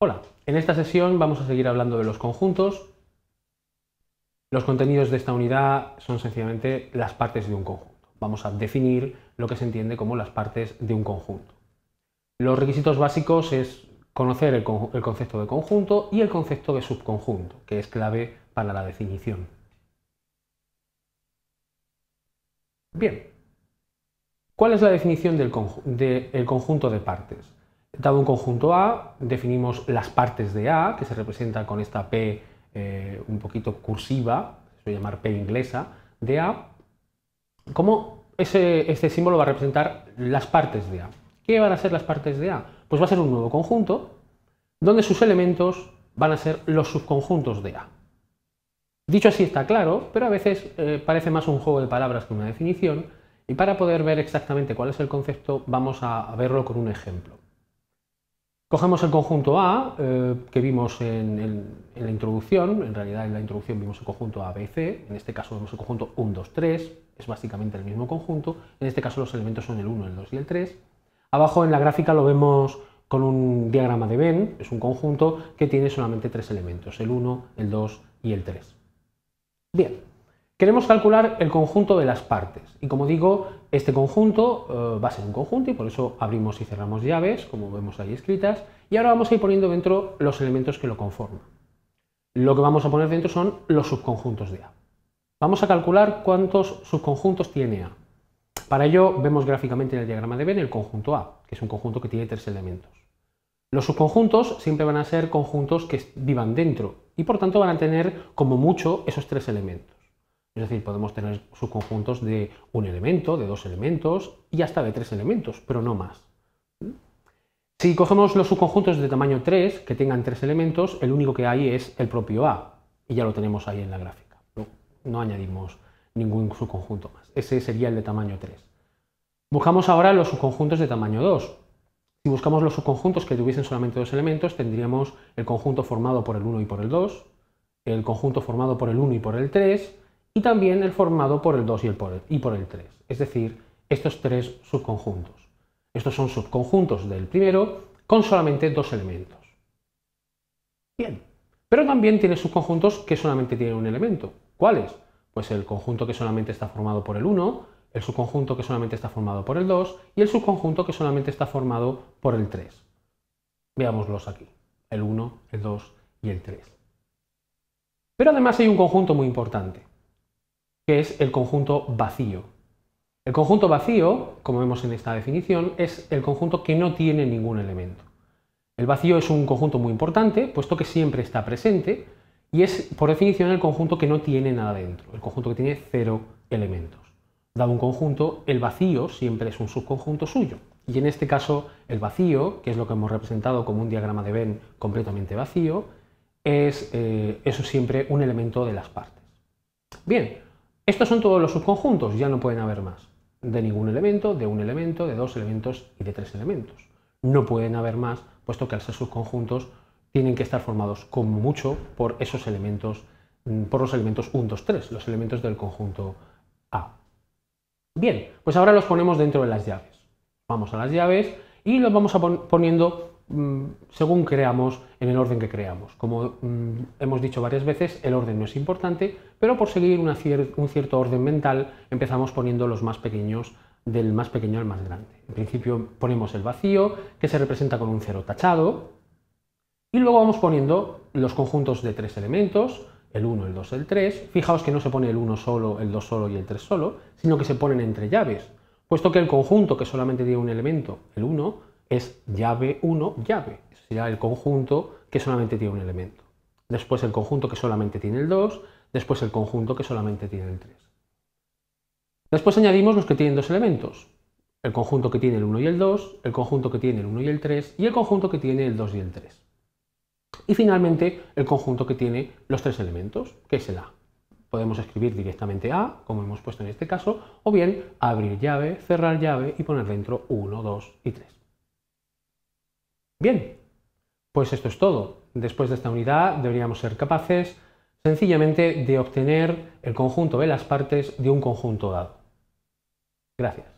Hola, en esta sesión vamos a seguir hablando de los conjuntos. Los contenidos de esta unidad son sencillamente las partes de un conjunto. Vamos a definir lo que se entiende como las partes de un conjunto. Los requisitos básicos es conocer el, concepto de conjunto y el concepto de subconjunto, que es clave para la definición. Bien, ¿cuál es la definición del conjunto de partes? Dado un conjunto A, definimos las partes de A, que se representa con esta P eh, un poquito cursiva, se llamar P inglesa, de A, ¿Cómo ese, este símbolo va a representar las partes de A. ¿Qué van a ser las partes de A? Pues va a ser un nuevo conjunto donde sus elementos van a ser los subconjuntos de A. Dicho así está claro, pero a veces eh, parece más un juego de palabras que una definición, y para poder ver exactamente cuál es el concepto vamos a verlo con un ejemplo. Cogemos el conjunto A, eh, que vimos en, la introducción, en realidad en la introducción vimos el conjunto A, B y C, en este caso vemos el conjunto 1, 2, 3, es básicamente el mismo conjunto, en este caso los elementos son el 1, el 2 y el 3. Abajo en la gráfica lo vemos con un diagrama de Venn, es un conjunto que tiene solamente tres elementos, el 1, el 2 y el 3. Bien, Queremos calcular el conjunto de las partes y como digo, este conjunto eh, va a ser un conjunto y por eso abrimos y cerramos llaves, como vemos ahí escritas, y ahora vamos a ir poniendo dentro los elementos que lo conforman. Lo que vamos a poner dentro son los subconjuntos de A. Vamos a calcular cuántos subconjuntos tiene A. Para ello vemos gráficamente en el diagrama de Venn el conjunto A, que es un conjunto que tiene tres elementos. Los subconjuntos siempre van a ser conjuntos que vivan dentro y por tanto van a tener como mucho esos tres elementos. Es decir, podemos tener subconjuntos de un elemento, de dos elementos y hasta de tres elementos, pero no más. Si cogemos los subconjuntos de tamaño 3, que tengan tres elementos, el único que hay es el propio A, y ya lo tenemos ahí en la gráfica. No, añadimos ningún subconjunto más. Ese sería el de tamaño 3. Buscamos ahora los subconjuntos de tamaño 2. Si buscamos los subconjuntos que tuviesen solamente dos elementos, tendríamos el conjunto formado por el 1 y por el 2, el conjunto formado por el 1 y por el 3, y también el formado por el 2 y, y por el 3, es decir, estos tres subconjuntos. Estos son subconjuntos del primero con solamente dos elementos. Bien, pero también tiene subconjuntos que solamente tienen un elemento. ¿Cuáles? Pues el conjunto que solamente está formado por el 1, el subconjunto que solamente está formado por el 2 y el subconjunto que solamente está formado por el 3. Veámoslos aquí, el 1, el 2 y el 3. Pero además hay un conjunto muy importante, que es el conjunto vacío. El conjunto vacío, como vemos en esta definición, es el conjunto que no tiene ningún elemento. El vacío es un conjunto muy importante, puesto que siempre está presente, y es, por definición, el conjunto que no tiene nada dentro, el conjunto que tiene cero elementos. Dado un conjunto, el vacío siempre es un subconjunto suyo. Y en este caso, el vacío, que es lo que hemos representado como un diagrama de Venn completamente vacío, es eh, eso siempre un elemento de las partes. Bien, estos son todos los subconjuntos, ya no pueden haber más. De ningún elemento, de un elemento, de dos elementos y de tres elementos. No pueden haber más, puesto que al ser subconjuntos tienen que estar formados como mucho por esos elementos, mm, por los elementos 1, 2, 3, los elementos del conjunto A. Bien, pues ahora los ponemos dentro de las llaves. Vamos a las llaves y los vamos poniendo Mm, según creamos, en el orden que creamos. Como mm, hemos dicho varias veces, el orden no es importante, pero por seguir un cierto orden mental empezamos poniendo los más pequeños del más pequeño al más grande. En principio ponemos el vacío, que se representa con un cero tachado, y luego vamos poniendo los conjuntos de tres elementos, el 1, el 2, el 3. Fijaos que no se pone el 1 solo, el 2 solo y el 3 solo, sino que se ponen entre llaves, puesto que el conjunto que solamente tiene un elemento, el 1, es llave 1, llave. Será el conjunto que solamente tiene un elemento. Después el conjunto que solamente tiene el 2, después el conjunto que solamente tiene el 3. Después añadimos los que tienen dos elementos. El conjunto que tiene el 1 y el 2, el conjunto que tiene el 1 y el 3 y el conjunto que tiene el 2 y el 3. Y finalmente el conjunto que tiene los tres elementos, que es el A. Podemos escribir directamente A, como hemos puesto en este caso, o bien abrir llave, cerrar llave y poner dentro 1, 2 y 3. Bien, pues esto es todo. Después de esta unidad deberíamos ser capaces sencillamente de obtener el conjunto de las partes de un conjunto dado. Gracias.